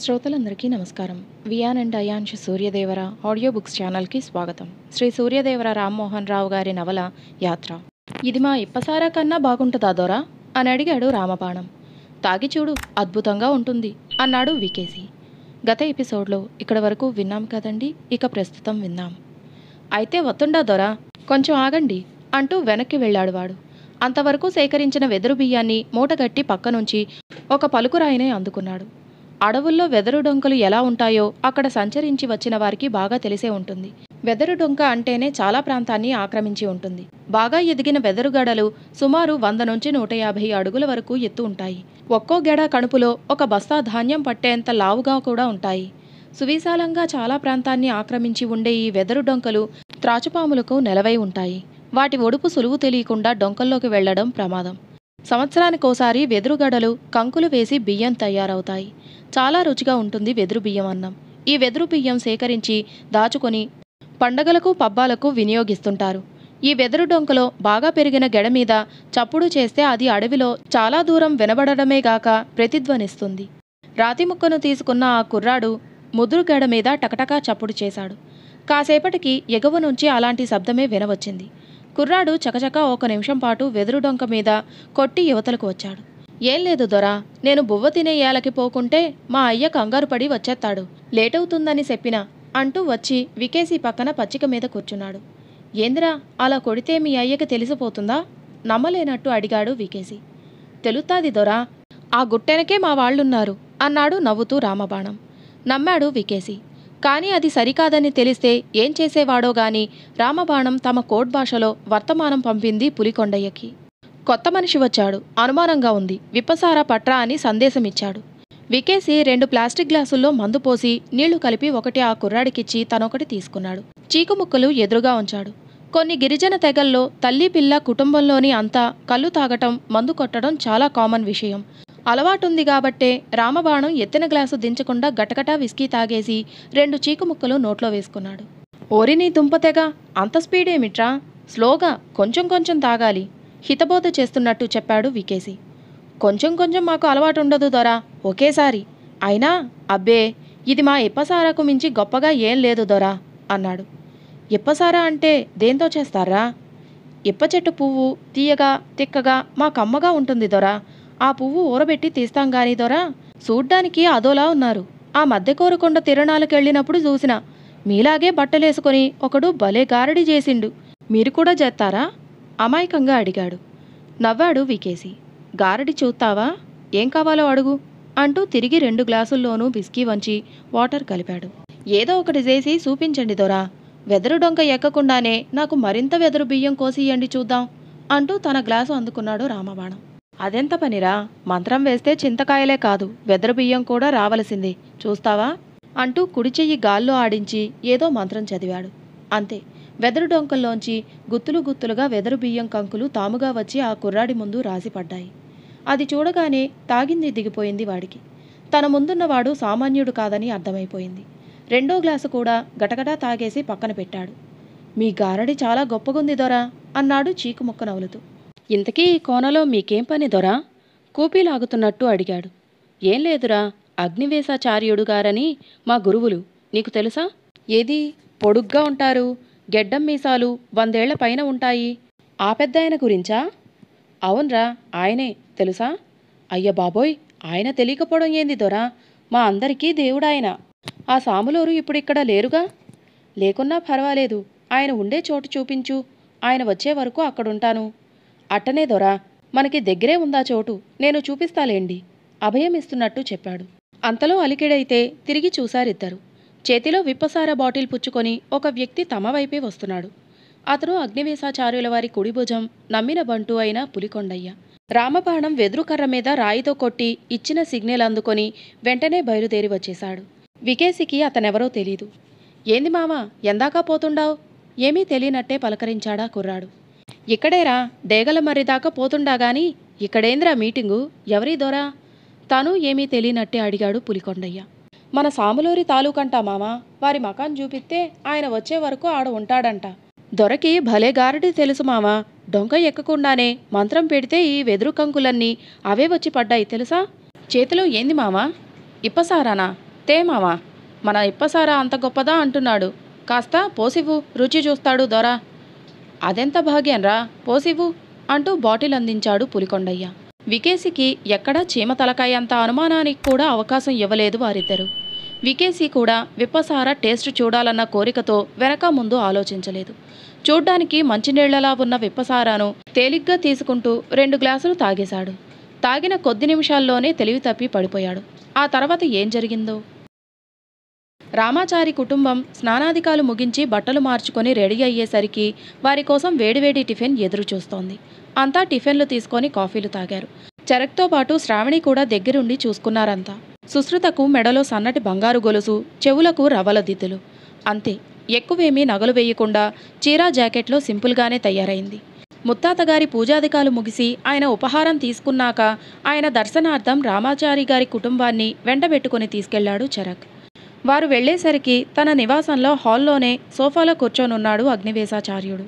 శ్రోతలందరికీ నమస్కారం Viyan and Ayansh Suryadevara audio books ఛానల్కి స్వాగతం శ్రీ సూర్యదేవర రామ్మోహన్ రావు గారి నవల యాత్ర ఇది మా ఇప్పసారా కన్నా బాగుంటుందా దొరా అని అడిగాడు రామబాణం తాగి చూడు అద్భుతంగా ఉంటుంది అన్నాడు వికేసి గత ఎపిసోడ్లో ఇక్కడ వరకు విన్నాం కదండి ఇక ప్రస్తుతం విన్నాం అయితే వత్తుండా దొరా కొంచెం ఆగండి అంటూ వెనక్కి వెళ్ళాడు వాడు అంతవరకు సేకరించిన వెదురు బియ్యాన్ని మూటగట్టి పక్కనుంచి ఒక పలుకురాయినే అందుకున్నాడు అడవుల్లో వెదరు డొంకలు ఎలా ఉంటాయో అక్కడ సంచరించి వచ్చిన వారికి బాగా తెలిసే ఉంటుంది వెదరు డొంక అంటేనే చాలా ప్రాంతాన్ని ఆక్రమించి ఉంటుంది బాగా ఎదిగిన వెదరు గడలు సుమారు వంద నుంచి నూట యాభై అడుగుల వరకు ఎత్తు ఉంటాయి ఒక్కో గెడ కణుపులో ఒక బస్తా ధాన్యం పట్టేంత లావుగా కూడా ఉంటాయి సువిశాలంగా చాలా ప్రాంతాన్ని ఆక్రమించి ఉండే ఈ వెదరు డొంకలు త్రాచుపాములకు నెలవై ఉంటాయి వాటి ఒడుపు సులువు తెలియకుండా డొంకల్లోకి వెళ్లడం ప్రమాదం సంవత్సరానికోసారి వెదురుగడలు కంకులు వేసి బియ్యం తయారవుతాయి చాలా రుచిగా ఉంటుంది వెదురు బియ్యం అన్నం ఈ వెదురు బియ్యం సేకరించి దాచుకొని పండగలకు పబ్బాలకు వినియోగిస్తుంటారు ఈ వెదురు డొంకలో బాగా పెరిగిన గెడ మీద చప్పుడు చేస్తే అది అడవిలో చాలా దూరం వినబడడమే గాక ప్రతిధ్వనిస్తుంది రాతి ముక్కను తీసుకున్న ఆ కుర్రాడు ముదురు గెడ మీద టకటకా చప్పుడు చేశాడు కాసేపటికి ఎగువ నుంచి అలాంటి శబ్దమే వినవచ్చింది కుర్రాడు చకచక ఒక నిమిషం పాటు వెదురు డొంక మీద కొట్టి యువతలకు వచ్చాడు ఏం లేదు దొరా నేను బువ్వ తినే ఏలకి పోకుంటే మా అయ్య కంగారు పడి వచ్చేస్తాడు లేటవుతుందని చెప్పిన అంటూ వచ్చి వికేసి పక్కన పచ్చిక మీద కూర్చున్నాడు ఏందిరా అలా కొడితే మీ అయ్యకి తెలిసిపోతుందా నమ్మలేనట్టు అడిగాడు వికేసి తెలుతాది దొరా ఆ గుట్టెనకే మా వాళ్ళున్నారు అన్నాడు నవ్వుతూ రామబాణం నమ్మాడు వికేసీ కానీ అది సరికాదని తెలిస్తే ఏం చేసేవాడో గాని రామబాణం తమ కోడ్ భాషలో వర్తమానం పంపింది పులికొండయ్యకి కొత్త మనిషి వచ్చాడు అనుమానంగా ఉంది విప్పసారా పట్రా అని సందేశమిచ్చాడు వికేసి రెండు ప్లాస్టిక్ గ్లాసుల్లో మందు పోసి నీళ్లు కలిపి ఒకటి ఆ కుర్రాడికిచ్చి తనొకటి తీసుకున్నాడు చీకుముక్కలు ఎదురుగా ఉంచాడు కొన్ని గిరిజన తెగల్లో తల్లి పిల్ల కుటుంబంలోని అంతా కళ్ళు తాగటం మందు కొట్టడం చాలా కామన్ విషయం అలవాటుంది కాబట్టే రామబాణం ఎత్తిన గ్లాసు దించకుండా గటగటా విస్కీ తాగేసి రెండు చీకుముక్కలు నోట్లో వేసుకున్నాడు ఓరిని దుంపతెగ అంత స్పీడేమిట్రా స్లోగా కొంచెం కొంచెం తాగాలి హితబోధ చేస్తున్నట్టు చెప్పాడు వికేసి కొంచెం కొంచెం మాకు అలవాటు ఉండదు దొరా ఒకేసారి అయినా అబ్బే ఇది మా ఇప్పసారాకు మించి గొప్పగా ఏం లేదు దొరా అన్నాడు ఇప్పసారా అంటే దేంతో చేస్తారా ఇప్ప చెట్టు పువ్వు తీయగా తిక్కగా మాకమ్మగా ఉంటుంది దొరా ఆ పువ్వు ఊరబెట్టి తీస్తాం గాని దొరా చూడ్డానికి అదోలా ఉన్నారు ఆ కోరుకొండ తిరణాలకెళ్ళినప్పుడు చూసిన మీలాగే బట్టలేసుకొని ఒకడు భలే గారడి చేసిండు మీరు కూడా చేస్తారా అమాయకంగా అడిగాడు నవ్వాడు వికేసి గారడి చూస్తావా ఏం కావాలో అడుగు అంటూ తిరిగి రెండు గ్లాసుల్లోనూ బిస్కీ వంచి వాటర్ కలిపాడు ఏదో ఒకటి చేసి చూపించండి దొరా వెదరు డొంక ఎక్కకుండానే నాకు మరింత వెదరు బియ్యం కోసియండి చూద్దాం అంటూ తన గ్లాసు అందుకున్నాడు రామబాణం అదెంత పనిరా మంత్రం వేస్తే చింతకాయలే కాదు వెదరబియ్యం కూడా రావలసింది చూస్తావా అంటూ కుడిచెయ్యి గాల్లో ఆడించి ఏదో మంత్రం చదివాడు అంతే వెదరు డొంకల్లోంచి గుత్తులు గుత్తులుగా వెదరు బియ్యం కంకులు తాముగా వచ్చి ఆ కుర్రాడి ముందు రాసిపడ్డాయి అది చూడగానే తాగింది దిగిపోయింది వాడికి తన ముందున్నవాడు సామాన్యుడు కాదని అర్థమైపోయింది రెండో గ్లాసు కూడా గటగటా తాగేసి పక్కన పెట్టాడు మీ గారడి చాలా గొప్పగుంది దొరా అన్నాడు చీకుముక్క నవ్వులుతూ ఇంతకీ కోనలో మీకేం పని దొరా కూపీలాగుతున్నట్టు అడిగాడు ఏం లేదురా అగ్నివేశాచార్యుడు గారని మా గురువులు నీకు తెలుసా ఏది పొడుగ్గా ఉంటారు గెడ్డం మీసాలు వందేళ్ల పైన ఉంటాయి ఆ పెద్ద ఆయన గురించా అవునరా ఆయనే తెలుసా అయ్య బాబోయ్ ఆయన తెలియకపోవడం ఏంది దొరా మా అందరికీ దేవుడాయన ఆ సాములూరు ఇప్పుడిక్కడ లేరుగా లేకున్నా పర్వాలేదు ఆయన ఉండే చోటు చూపించు ఆయన వచ్చే వరకు అక్కడుంటాను అట్టనే దొరా మనకి దగ్గరే ఉందా చోటు నేను చూపిస్తాలేండి అభయమిస్తున్నట్టు చెప్పాడు అంతలో అలికిడైతే తిరిగి చూశారిద్దరు చేతిలో విప్పసార బాటిల్ పుచ్చుకొని ఒక వ్యక్తి తమ వైపే వస్తున్నాడు అతను అగ్నివేశాచార్యుల వారి కుడిభుజం నమ్మిన బంటు అయిన పులికొండయ్య రామబాణం వెదురుకర్ర మీద రాయితో కొట్టి ఇచ్చిన సిగ్నల్ అందుకొని వెంటనే బయలుదేరి వచ్చేశాడు వికేసికి అతనెవరో తెలీదు ఏంది మావా ఎందాకా పోతుండావు ఏమీ తెలియనట్టే పలకరించాడా కుర్రాడు ఇక్కడేరా దేగల మర్రిదాకా పోతుండాగాని ఇక్కడేంద్రా మీటింగు ఎవరి దొరా తను ఏమీ తెలియనట్టే అడిగాడు పులికొండయ్య మన సాములూరి తాలూకంటా మామా వారి మకాన్ చూపిస్తే ఆయన వచ్చే వరకు ఆడ ఉంటాడంట దొరకి భలే గారడి తెలుసు మామా డొంక ఎక్కకుండానే మంత్రం పెడితే ఈ వెదురు కంకులన్నీ అవే వచ్చి పడ్డాయి తెలుసా చేతిలో ఏంది మామా ఇప్పసారానా తే మామా మన ఇప్పసారా అంత గొప్పదా అంటున్నాడు కాస్త పోసివు రుచి చూస్తాడు దొరా అదెంత భాగ్యంరా పోసివ్వు అంటూ బాటిల్ అందించాడు పులికొండయ్య వికేసికి ఎక్కడా చీమ తలకాయంత అనుమానానికి కూడా అవకాశం ఇవ్వలేదు వారిద్దరూ వికేసి కూడా విప్పసార టేస్ట్ చూడాలన్న కోరికతో వెనక ముందు ఆలోచించలేదు చూడ్డానికి మంచినీళ్లలా ఉన్న విప్పసారాను తేలిగ్గా తీసుకుంటూ రెండు గ్లాసులు తాగేశాడు తాగిన కొద్ది నిమిషాల్లోనే తెలివి తప్పి పడిపోయాడు ఆ తర్వాత ఏం జరిగిందో రామాచారి కుటుంబం స్నానాధికాలు ముగించి బట్టలు మార్చుకొని రెడీ అయ్యేసరికి వారి కోసం వేడివేడి టిఫిన్ ఎదురు చూస్తోంది అంతా టిఫిన్లు తీసుకొని కాఫీలు తాగారు చరక్తో పాటు శ్రావణి కూడా దగ్గరుండి చూసుకున్నారంతా సుశ్రుతకు మెడలో సన్నటి బంగారు గొలుసు చెవులకు రవల దిద్దులు అంతే ఎక్కువేమీ నగలు వేయకుండా చీరా జాకెట్లో సింపుల్గానే తయారైంది ముత్తాతగారి పూజాధికాలు ముగిసి ఆయన ఉపహారం తీసుకున్నాక ఆయన దర్శనార్థం రామాచారి గారి కుటుంబాన్ని వెంటబెట్టుకుని తీసుకెళ్లాడు చరక్ వారు వెళ్లేసరికి తన నివాసంలో హాల్లోనే సోఫాలో కూర్చోనున్నాడు అగ్నివేశాచార్యుడు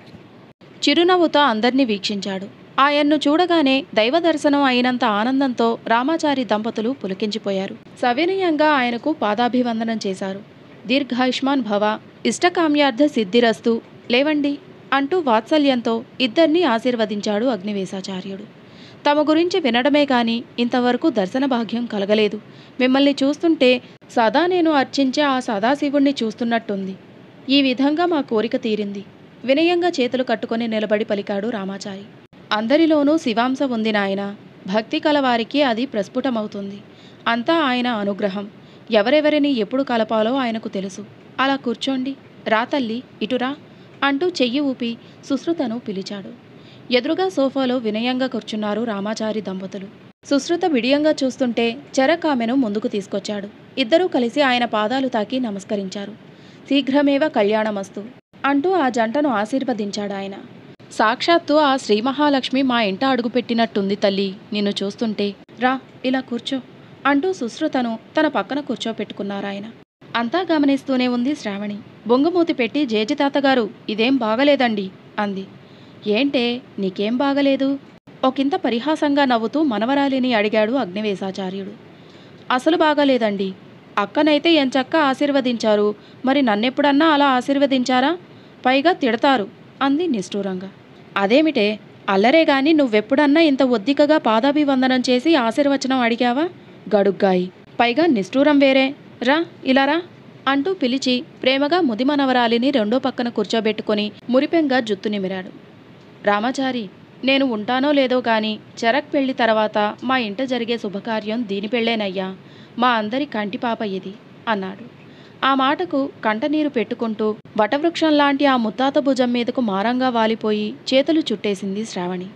చిరునవ్వుతో అందర్నీ వీక్షించాడు ఆయన్ను చూడగానే దైవ దర్శనం అయినంత ఆనందంతో రామాచారి దంపతులు పులికించిపోయారు సవినయంగా ఆయనకు పాదాభివందనం చేశారు దీర్ఘాయుష్మాన్ భవ ఇష్టకామ్యార్థ సిద్ధిరస్తు లేవండి అంటూ వాత్సల్యంతో ఇద్దర్నీ ఆశీర్వదించాడు అగ్నివేశాచార్యుడు తమ గురించి వినడమే కాని ఇంతవరకు దర్శన భాగ్యం కలగలేదు మిమ్మల్ని చూస్తుంటే సదా నేను అర్చించే ఆ సదాశివుణ్ణి చూస్తున్నట్టుంది ఈ విధంగా మా కోరిక తీరింది వినయంగా చేతులు కట్టుకొని నిలబడి పలికాడు రామాచారి అందరిలోనూ శివాంశ ఉంది నాయన భక్తి కలవారికి అది ప్రస్ఫుటమవుతుంది అంతా ఆయన అనుగ్రహం ఎవరెవరిని ఎప్పుడు కలపాలో ఆయనకు తెలుసు అలా కూర్చోండి రాతల్లి ఇటురా అంటూ చెయ్యి ఊపి సుశ్రుతను పిలిచాడు ఎదురుగా సోఫాలో వినయంగా కూర్చున్నారు రామాచారి దంపతులు సుశ్రుత విడియంగా చూస్తుంటే చరక్ ఆమెను ముందుకు తీసుకొచ్చాడు ఇద్దరూ కలిసి ఆయన పాదాలు తాకి నమస్కరించారు శీఘ్రమేవ కళ్యాణమస్తు అంటూ ఆ జంటను ఆశీర్వదించాడు ఆయన సాక్షాత్తు ఆ శ్రీ మహాలక్ష్మి మా ఇంట అడుగుపెట్టినట్టుంది తల్లి నిన్ను చూస్తుంటే రా ఇలా కూర్చో అంటూ సుశ్రుతను తన పక్కన కూర్చోపెట్టుకున్నారాయన అంతా గమనిస్తూనే ఉంది శ్రావణి బొంగుమూతి పెట్టి జేజితాతగారు ఇదేం బాగలేదండి అంది ఏంటే నీకేం బాగలేదు ఒకంత పరిహాసంగా నవ్వుతూ మనవరాలిని అడిగాడు అగ్నివేశాచార్యుడు అసలు బాగాలేదండి అక్కనైతే ఎంచక్క ఆశీర్వదించారు మరి నన్నెప్పుడన్నా అలా ఆశీర్వదించారా పైగా తిడతారు అంది నిష్ఠూరంగా అదేమిటే అల్లరే గాని నువ్వెప్పుడన్నా ఇంత ఒద్దికగా పాదాభివందనం చేసి ఆశీర్వచనం అడిగావా గడుగ్గాయి పైగా నిష్ఠూరం వేరే రా ఇలా రా అంటూ పిలిచి ప్రేమగా ముదిమనవరాలిని రెండో పక్కన కూర్చోబెట్టుకుని మురిపెంగా జుత్తు నిమిరాడు రామాచారి నేను ఉంటానో లేదో కానీ చెరక్ పెళ్లి తర్వాత మా ఇంట జరిగే శుభకార్యం దీని పెళ్ళేనయ్యా మా అందరి కంటి పాప ఇది అన్నాడు ఆ మాటకు కంటనీరు పెట్టుకుంటూ వటవృక్షం లాంటి ఆ ముత్తాత భుజం మీదకు మారంగా వాలిపోయి చేతులు చుట్టేసింది శ్రావణి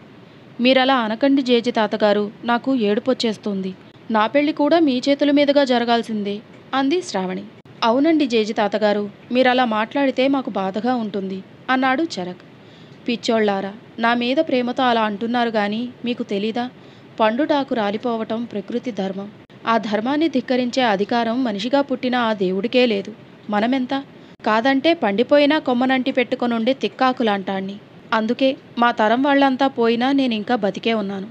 మీరలా అనకండి జేజి తాతగారు నాకు ఏడుపొచ్చేస్తుంది నా పెళ్లి కూడా మీ చేతుల మీదుగా జరగాల్సిందే అంది శ్రావణి అవునండి జేజి తాతగారు మీరలా మాట్లాడితే మాకు బాధగా ఉంటుంది అన్నాడు చరక్ పిచ్చోళ్ళారా నా మీద ప్రేమతో అలా అంటున్నారు కానీ మీకు తెలీదా పండుటాకు రాలిపోవటం ప్రకృతి ధర్మం ఆ ధర్మాన్ని ధిక్కరించే అధికారం మనిషిగా పుట్టిన ఆ దేవుడికే లేదు మనమెంత కాదంటే పండిపోయినా కొమ్మనంటి పెట్టుకొని ఉండే తిక్కాకులాంటాణ్ణి అందుకే మా తరం వాళ్ళంతా పోయినా నేను ఇంకా బతికే ఉన్నాను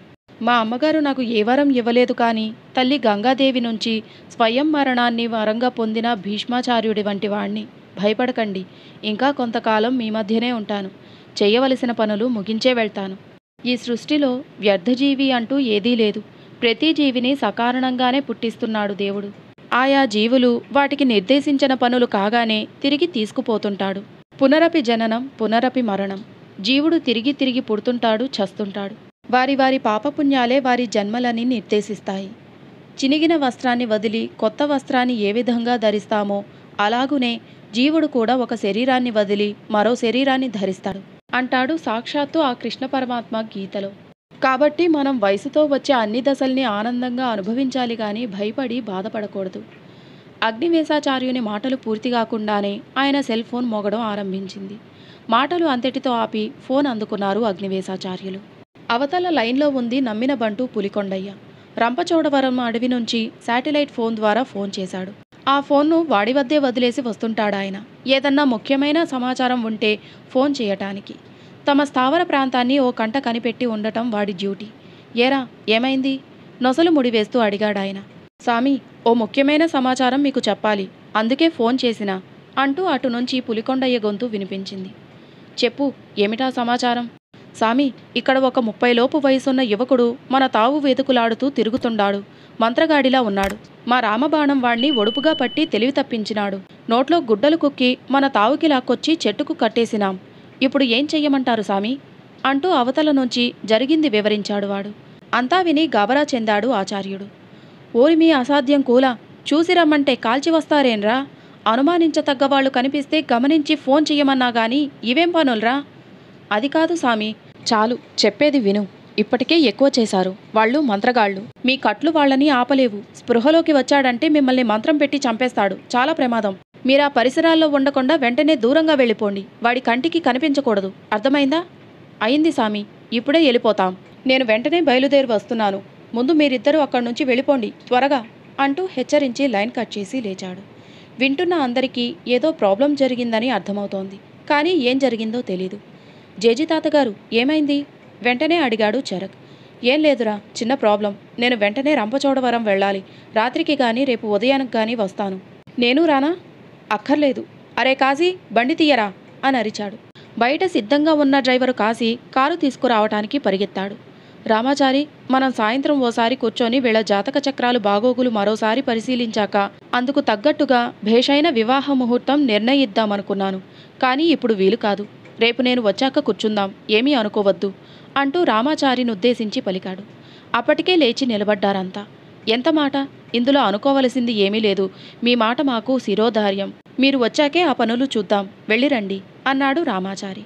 మా అమ్మగారు నాకు ఏ వరం ఇవ్వలేదు కానీ తల్లి గంగాదేవి నుంచి స్వయం మరణాన్ని వరంగా పొందిన భీష్మాచార్యుడి వంటి వాణ్ణి భయపడకండి ఇంకా కొంతకాలం మీ మధ్యనే ఉంటాను చేయవలసిన పనులు ముగించే వెళ్తాను ఈ సృష్టిలో వ్యర్థజీవి అంటూ ఏదీ లేదు ప్రతి జీవిని సకారణంగానే పుట్టిస్తున్నాడు దేవుడు ఆయా జీవులు వాటికి నిర్దేశించిన పనులు కాగానే తిరిగి తీసుకుపోతుంటాడు పునరపి జననం పునరపి మరణం జీవుడు తిరిగి తిరిగి పుడుతుంటాడు చస్తుంటాడు వారి వారి పాపపుణ్యాలే వారి జన్మలని నిర్దేశిస్తాయి చినిగిన వస్త్రాన్ని వదిలి కొత్త వస్త్రాన్ని ఏ విధంగా ధరిస్తామో అలాగునే జీవుడు కూడా ఒక శరీరాన్ని వదిలి మరో శరీరాన్ని ధరిస్తాడు అంటాడు సాక్షాత్తు ఆ కృష్ణ పరమాత్మ గీతలో కాబట్టి మనం వయసుతో వచ్చే అన్ని దశల్ని ఆనందంగా అనుభవించాలి కానీ భయపడి బాధపడకూడదు అగ్నివేశాచార్యుని మాటలు పూర్తి కాకుండానే ఆయన సెల్ ఫోన్ మోగడం ఆరంభించింది మాటలు అంతటితో ఆపి ఫోన్ అందుకున్నారు అగ్నివేశాచార్యులు అవతల లైన్లో ఉంది నమ్మిన బంటు పులికొండయ్య రంపచోడవరం అడవి నుంచి శాటిలైట్ ఫోన్ ద్వారా ఫోన్ చేశాడు ఆ ఫోన్ను వాడి వద్దే వదిలేసి వస్తుంటాడాయన ఏదన్నా ముఖ్యమైన సమాచారం ఉంటే ఫోన్ చేయటానికి తమ స్థావర ప్రాంతాన్ని ఓ కంట కనిపెట్టి ఉండటం వాడి డ్యూటీ ఏరా ఏమైంది నొసలు ముడివేస్తూ అడిగాడాయన సామి ఓ ముఖ్యమైన సమాచారం మీకు చెప్పాలి అందుకే ఫోన్ చేసినా అంటూ అటు నుంచి పులికొండయ్య గొంతు వినిపించింది చెప్పు ఏమిటా సమాచారం సామి ఇక్కడ ఒక ముప్పై లోపు వయసున్న యువకుడు మన తావు వేదుకులాడుతూ తిరుగుతుండాడు మంత్రగాడిలా ఉన్నాడు మా రామబాణం వాణ్ణి ఒడుపుగా పట్టి తెలివి తప్పించినాడు నోట్లో గుడ్డలు కుక్కి మన తావుకి లాక్కొచ్చి చెట్టుకు కట్టేసినాం ఇప్పుడు ఏం చెయ్యమంటారు సామి అంటూ అవతల నుంచి జరిగింది వివరించాడు వాడు అంతా విని గాబరా చెందాడు ఆచార్యుడు ఓరి మీ అసాధ్యం కూల చూసి రమ్మంటే కాల్చి వస్తారేన్రా అనుమానించతగ్గవాళ్ళు కనిపిస్తే గమనించి ఫోన్ చెయ్యమన్నా గాని ఇవేం పనులరా అది కాదు సామి చాలు చెప్పేది విను ఇప్పటికే ఎక్కువ చేశారు వాళ్ళు మంత్రగాళ్లు మీ కట్లు వాళ్ళని ఆపలేవు స్పృహలోకి వచ్చాడంటే మిమ్మల్ని మంత్రం పెట్టి చంపేస్తాడు చాలా ప్రమాదం మీరా పరిసరాల్లో ఉండకుండా వెంటనే దూరంగా వెళ్ళిపోండి వాడి కంటికి కనిపించకూడదు అర్థమైందా అయింది సామి ఇప్పుడే వెళ్ళిపోతాం నేను వెంటనే బయలుదేరి వస్తున్నాను ముందు మీరిద్దరూ అక్కడి నుంచి వెళ్ళిపోండి త్వరగా అంటూ హెచ్చరించి లైన్ కట్ చేసి లేచాడు వింటున్న అందరికీ ఏదో ప్రాబ్లం జరిగిందని అర్థమవుతోంది కానీ ఏం జరిగిందో తెలీదు జేజీ తాతగారు ఏమైంది వెంటనే అడిగాడు చరక్ ఏం లేదురా చిన్న ప్రాబ్లం నేను వెంటనే రంపచోడవరం వెళ్ళాలి రాత్రికి కానీ రేపు ఉదయానికి కానీ వస్తాను నేను రానా అక్కర్లేదు అరే కాజీ బండి తీయరా అని అరిచాడు బయట సిద్ధంగా ఉన్న డ్రైవరు కాసి కారు తీసుకురావటానికి పరిగెత్తాడు రామాచారి మనం సాయంత్రం ఓసారి కూర్చొని వీళ్ళ జాతక చక్రాలు బాగోగులు మరోసారి పరిశీలించాక అందుకు తగ్గట్టుగా భేషైన వివాహ ముహూర్తం నిర్ణయిద్దామనుకున్నాను కానీ ఇప్పుడు వీలు కాదు రేపు నేను వచ్చాక కూర్చుందాం ఏమీ అనుకోవద్దు అంటూ రామాచారిని ఉద్దేశించి పలికాడు అప్పటికే లేచి నిలబడ్డారంతా ఎంత మాట ఇందులో అనుకోవలసింది ఏమీ లేదు మీ మాట మాకు శిరోధార్యం మీరు వచ్చాకే ఆ పనులు చూద్దాం వెళ్ళిరండి అన్నాడు రామాచారి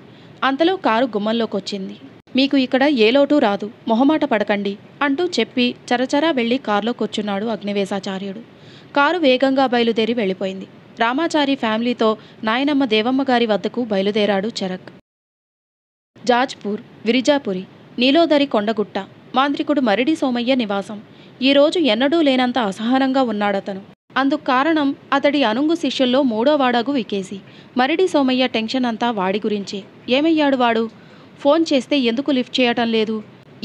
అంతలో కారు గుమ్మంలోకొచ్చింది మీకు ఇక్కడ ఏ లోటు రాదు మొహమాట పడకండి అంటూ చెప్పి చరచరా వెళ్ళి కారులో కూర్చున్నాడు అగ్నివేశాచార్యుడు కారు వేగంగా బయలుదేరి వెళ్ళిపోయింది రామాచారి ఫ్యామిలీతో నాయనమ్మ దేవమ్మ గారి వద్దకు బయలుదేరాడు చరక్ జాజ్పూర్ విరిజాపురి నీలోదరి కొండగుట్ట మాంత్రికుడు మరిడి సోమయ్య నివాసం ఈరోజు ఎన్నడూ లేనంత అసహనంగా ఉన్నాడతను అందుకు కారణం అతడి అనుంగు శిష్యుల్లో మూడో వాడగు వికేసి మరిడి సోమయ్య టెన్షన్ అంతా వాడి గురించే ఏమయ్యాడు వాడు ఫోన్ చేస్తే ఎందుకు లిఫ్ట్ చేయటం లేదు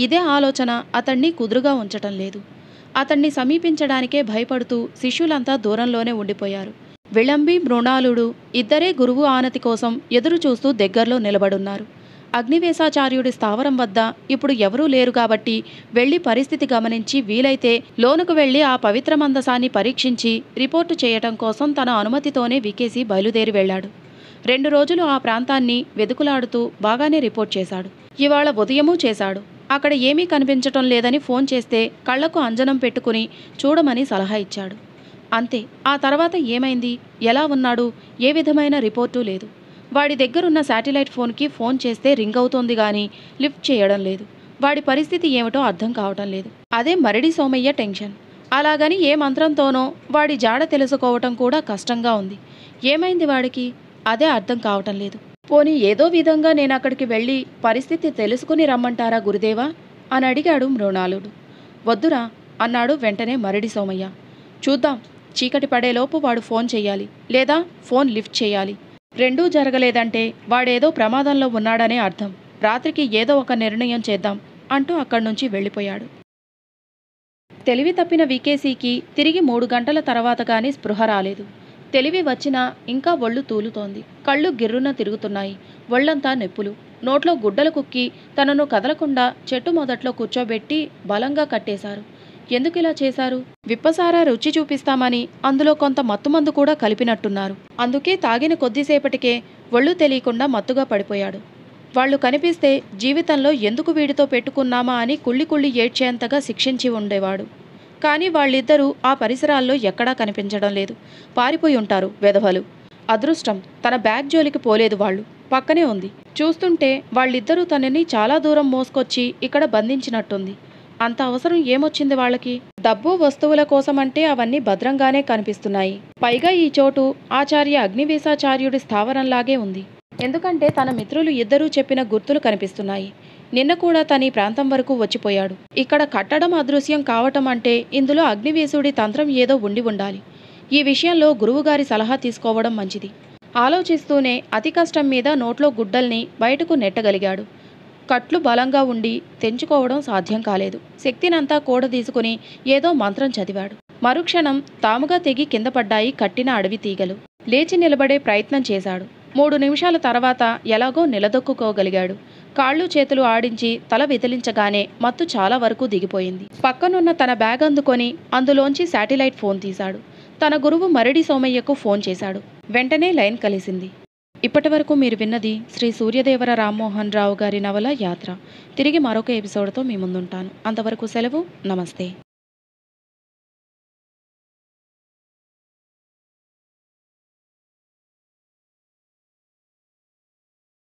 ఇదే ఆలోచన అతన్ని కుదురుగా ఉంచటం లేదు అతన్ని సమీపించడానికే భయపడుతూ శిష్యులంతా దూరంలోనే ఉండిపోయారు విళంబి మృణాళుడు ఇద్దరే గురువు ఆనతి కోసం ఎదురుచూస్తూ దగ్గరలో నిలబడున్నారు అగ్నివేశాచార్యుడి స్థావరం వద్ద ఇప్పుడు ఎవరూ లేరు కాబట్టి వెళ్లి పరిస్థితి గమనించి వీలైతే లోనుకు వెళ్లి ఆ పవిత్ర మందసాన్ని పరీక్షించి రిపోర్టు చేయటం కోసం తన అనుమతితోనే వికేసి బయలుదేరి వెళ్లాడు రెండు రోజులు ఆ ప్రాంతాన్ని వెదుకులాడుతూ బాగానే రిపోర్ట్ చేశాడు ఇవాళ ఉదయమూ చేశాడు అక్కడ ఏమీ కనిపించటం లేదని ఫోన్ చేస్తే కళ్లకు అంజనం పెట్టుకుని చూడమని సలహా ఇచ్చాడు అంతే ఆ తర్వాత ఏమైంది ఎలా ఉన్నాడు ఏ విధమైన రిపోర్టు లేదు వాడి దగ్గరున్న శాటిలైట్ ఫోన్కి ఫోన్ చేస్తే రింగ్ అవుతోంది కానీ లిఫ్ట్ చేయడం లేదు వాడి పరిస్థితి ఏమిటో అర్థం కావటం లేదు అదే మరడి సోమయ్య టెన్షన్ అలాగని ఏ మంత్రంతోనో వాడి జాడ తెలుసుకోవటం కూడా కష్టంగా ఉంది ఏమైంది వాడికి అదే అర్థం కావటం లేదు పోనీ ఏదో విధంగా నేను అక్కడికి వెళ్ళి పరిస్థితి తెలుసుకుని రమ్మంటారా గురుదేవా అని అడిగాడు మృణాళుడు వద్దురా అన్నాడు వెంటనే మరడి సోమయ్య చూద్దాం చీకటి పడేలోపు వాడు ఫోన్ చేయాలి లేదా ఫోన్ లిఫ్ట్ చేయాలి రెండూ జరగలేదంటే వాడేదో ప్రమాదంలో ఉన్నాడనే అర్థం రాత్రికి ఏదో ఒక నిర్ణయం చేద్దాం అంటూ అక్కడి నుంచి వెళ్ళిపోయాడు తెలివి తప్పిన వికేసీకి తిరిగి మూడు గంటల తర్వాత కానీ స్పృహ రాలేదు తెలివి వచ్చినా ఇంకా ఒళ్ళు తూలుతోంది కళ్ళు గిర్రున తిరుగుతున్నాయి ఒళ్ళంతా నొప్పులు నోట్లో గుడ్డలు కుక్కి తనను కదలకుండా చెట్టు మొదట్లో కూర్చోబెట్టి బలంగా కట్టేశారు ఎందుకు ఇలా చేశారు విప్పసారా రుచి చూపిస్తామని అందులో కొంత మత్తుమందు కూడా కలిపినట్టున్నారు అందుకే తాగిన కొద్దిసేపటికే ఒళ్ళు తెలియకుండా మత్తుగా పడిపోయాడు వాళ్ళు కనిపిస్తే జీవితంలో ఎందుకు వీడితో పెట్టుకున్నామా అని కుళ్ళి కుళ్ళి ఏడ్చేంతగా శిక్షించి ఉండేవాడు కానీ వాళ్ళిద్దరూ ఆ పరిసరాల్లో ఎక్కడా కనిపించడం లేదు పారిపోయి ఉంటారు వెధవలు అదృష్టం తన బ్యాగ్ జోలికి పోలేదు వాళ్ళు పక్కనే ఉంది చూస్తుంటే వాళ్ళిద్దరూ తనని చాలా దూరం మోసుకొచ్చి ఇక్కడ బంధించినట్టుంది అంత అవసరం ఏమొచ్చింది వాళ్ళకి డబ్బు వస్తువుల కోసమంటే అవన్నీ భద్రంగానే కనిపిస్తున్నాయి పైగా ఈ చోటు ఆచార్య అగ్నివేశాచార్యుడి స్థావరంలాగే ఉంది ఎందుకంటే తన మిత్రులు ఇద్దరూ చెప్పిన గుర్తులు కనిపిస్తున్నాయి నిన్న కూడా తన ఈ ప్రాంతం వరకు వచ్చిపోయాడు ఇక్కడ కట్టడం అదృశ్యం కావటం అంటే ఇందులో అగ్నివేశుడి తంత్రం ఏదో ఉండి ఉండాలి ఈ విషయంలో గురువుగారి సలహా తీసుకోవడం మంచిది ఆలోచిస్తూనే అతి కష్టం మీద నోట్లో గుడ్డల్ని బయటకు నెట్టగలిగాడు కట్లు బలంగా ఉండి తెంచుకోవడం సాధ్యం కాలేదు శక్తినంతా కూడ తీసుకుని ఏదో మంత్రం చదివాడు మరుక్షణం తాముగా తెగి కింద పడ్డాయి కట్టిన అడవి తీగలు లేచి నిలబడే ప్రయత్నం చేశాడు మూడు నిమిషాల తర్వాత ఎలాగో నిలదొక్కుకోగలిగాడు కాళ్ళు చేతులు ఆడించి తల విదిలించగానే మత్తు చాలా వరకు దిగిపోయింది పక్కనున్న తన బ్యాగ్ అందుకొని అందులోంచి శాటిలైట్ ఫోన్ తీశాడు తన గురువు మరడి సోమయ్యకు ఫోన్ చేశాడు వెంటనే లైన్ కలిసింది ఇప్పటి వరకు మీరు విన్నది శ్రీ సూర్యదేవర రామ్మోహన్ రావు గారి నవల యాత్ర తిరిగి మరొక ఎపిసోడ్తో మీ ముందుంటాను అంతవరకు సెలవు నమస్తే